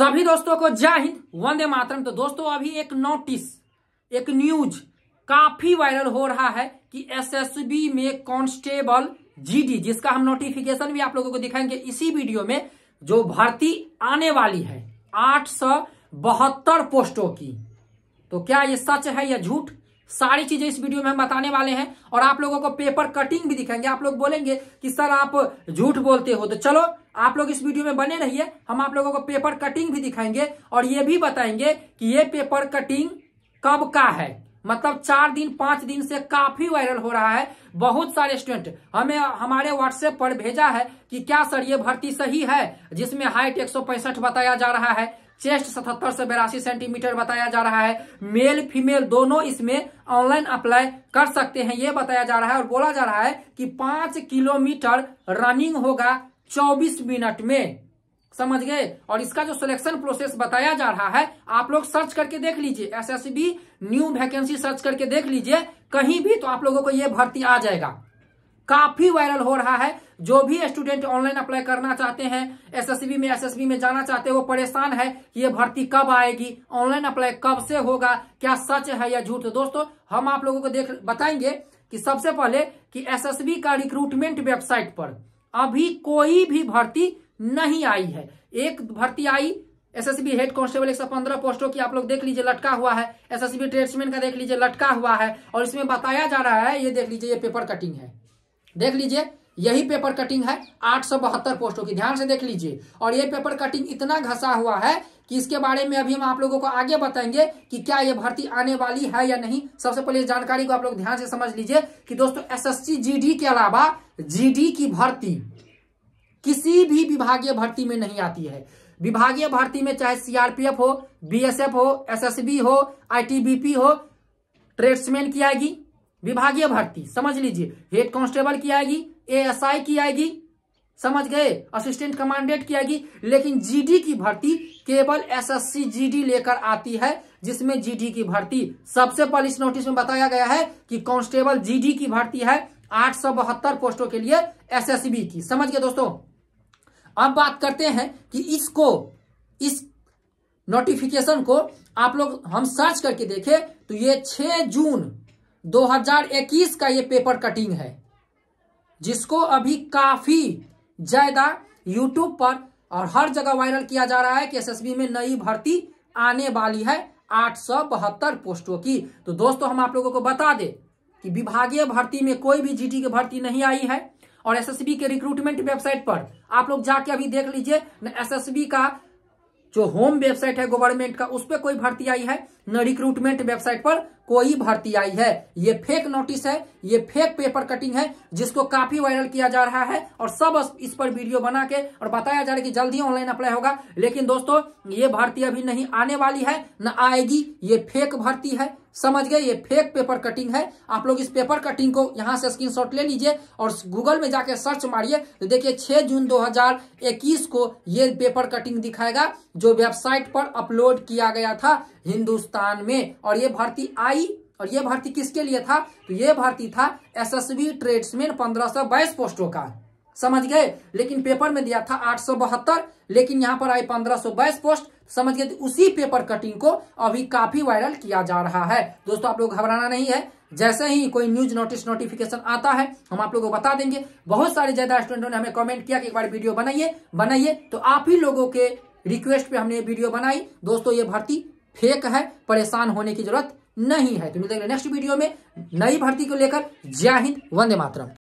सभी दोस्तों को जय हिंद वंदे मातरम तो दोस्तों अभी एक नोटिस एक न्यूज काफी वायरल हो रहा है कि एसएसबी में कांस्टेबल जीडी जिसका हम नोटिफिकेशन भी आप लोगों को दिखाएंगे इसी वीडियो में जो भर्ती आने वाली है आठ सौ बहत्तर पोस्टों की तो क्या ये सच है या झूठ सारी चीजें इस वीडियो में हम बताने वाले हैं और आप लोगों को पेपर कटिंग भी दिखाएंगे आप लोग बोलेंगे कि सर आप झूठ बोलते हो तो चलो आप लोग इस वीडियो में बने रहिए हम आप लोगों को पेपर कटिंग भी दिखाएंगे और ये भी बताएंगे कि ये पेपर कटिंग कब का है मतलब चार दिन पांच दिन से काफी वायरल हो रहा है बहुत सारे स्टूडेंट हमें हमारे व्हाट्सएप पर भेजा है कि क्या सर ये भर्ती सही है जिसमें हाइट एक बताया जा रहा है चेस्ट सतहत्तर से बेरासी सेंटीमीटर बताया जा रहा है मेल फीमेल दोनों इसमें ऑनलाइन अप्लाई कर सकते हैं ये बताया जा रहा है और बोला जा रहा है कि पांच किलोमीटर रनिंग होगा चौबीस मिनट में समझ गए और इसका जो सिलेक्शन प्रोसेस बताया जा रहा है आप लोग सर्च करके देख लीजिए एसएसबी न्यू वैकेंसी सर्च करके देख लीजिए कहीं भी तो आप लोगों को ये भर्ती आ जाएगा काफी वायरल हो रहा है जो भी स्टूडेंट ऑनलाइन अप्लाई करना चाहते हैं एसएसबी में एसएसबी में जाना चाहते हैं वो परेशान है कि ये भर्ती कब आएगी ऑनलाइन अप्लाई कब से होगा क्या सच है या झूठ तो दोस्तों हम आप लोगों को देख बताएंगे कि सबसे पहले कि एसएसबी का रिक्रूटमेंट वेबसाइट पर अभी कोई भी भर्ती नहीं आई है एक भर्ती आई एसएसबी हेड कांस्टेबल एक सौ पंद्रह पोस्टों की आप लोग देख लीजिए लटका हुआ है एसएसबी ट्रेड्समैन का देख लीजिए लटका हुआ है और इसमें बताया जा रहा है ये देख लीजिए ये पेपर कटिंग है देख लीजिए यही पेपर कटिंग है आठ सौ बहत्तर पोस्टों की ध्यान से देख लीजिए और ये पेपर कटिंग इतना घसा हुआ है कि इसके बारे में अभी हम आप लोगों को आगे बताएंगे कि क्या ये भर्ती आने वाली है या नहीं सबसे पहले जानकारी को आप लोग ध्यान से समझ लीजिए कि दोस्तों एसएससी जीडी के अलावा जीडी की भर्ती किसी भी विभागीय भर्ती में नहीं आती है विभागीय भर्ती में चाहे सीआरपीएफ हो बीएसएफ हो एसएसबी हो आईटीबीपी हो ट्रेड्समैन की आएगी विभागीय भर्ती समझ लीजिए हेड कांस्टेबल की आएगी एएसआई की आएगी समझ गए असिस्टेंट कमांडेंट की आएगी लेकिन जीडी की भर्ती केवल एसएससी जीडी लेकर आती है जिसमें जीडी की भर्ती सबसे पहले इस नोटिस में बताया गया है कि कांस्टेबल जीडी की भर्ती है आठ पोस्टों के लिए एसएसबी की समझ गए दोस्तों अब बात करते हैं कि इसको इस नोटिफिकेशन को आप लोग हम सर्च करके देखें तो ये 6 जून 2021 का ये पेपर कटिंग है जिसको अभी काफी ज्यादा यूट्यूब पर और हर जगह वायरल किया जा रहा है कि एसएसबी में नई भर्ती आने वाली है आठ पोस्टों की तो दोस्तों हम आप लोगों को बता दे कि विभागीय भर्ती में कोई भी जीटी की भर्ती नहीं आई है और एसएसबी के रिक्रूटमेंट वेबसाइट पर आप लोग जाके अभी देख लीजिए एसएसबी का जो होम वेबसाइट है गवर्नमेंट का उस पर कोई भर्ती आई है न रिक्रूटमेंट वेबसाइट पर कोई भर्ती आई है ये फेक नोटिस है ये फेक पेपर कटिंग है जिसको काफी वायरल किया जा रहा है और सब इस पर वीडियो बना के और बताया जा रहा है कि जल्दी ऑनलाइन अप्लाई होगा लेकिन दोस्तों ये भर्ती अभी नहीं आने वाली है न आएगी ये फेक भर्ती है समझ गए ये फेक पेपर कटिंग है आप लोग इस पेपर कटिंग को यहाँ से स्क्रीनशॉट ले लीजिए और गूगल में जाके सर्च मारिए तो देखिए 6 जून 2021 को ये पेपर कटिंग दिखाएगा जो वेबसाइट पर अपलोड किया गया था हिंदुस्तान में और ये भर्ती आई और ये भर्ती किसके लिए था तो ये भर्ती था एसएसबी ट्रेड्समैन पंद्रह सौ बाईस पोस्टों का समझ गए लेकिन पेपर में दिया था आठ लेकिन यहाँ पर आई पंद्रह पोस्ट समझ गए तो उसी पेपर कटिंग को अभी काफी वायरल किया जा रहा है दोस्तों आप लोग घबराना नहीं है जैसे ही कोई न्यूज नोटिस नोटिफिकेशन आता है हम आप लोगों को बता देंगे बहुत सारे ज्यादा स्टूडेंटों ने हमें कमेंट किया कि एक बार वीडियो बनाइए बनाइए तो आप ही लोगों के रिक्वेस्ट पे हमने वीडियो बनाई दोस्तों ये भर्ती फेक है परेशान होने की जरूरत नहीं है तो मिलते नेक्स्ट वीडियो में नई भर्ती को लेकर जय हिंद वंदे मातरम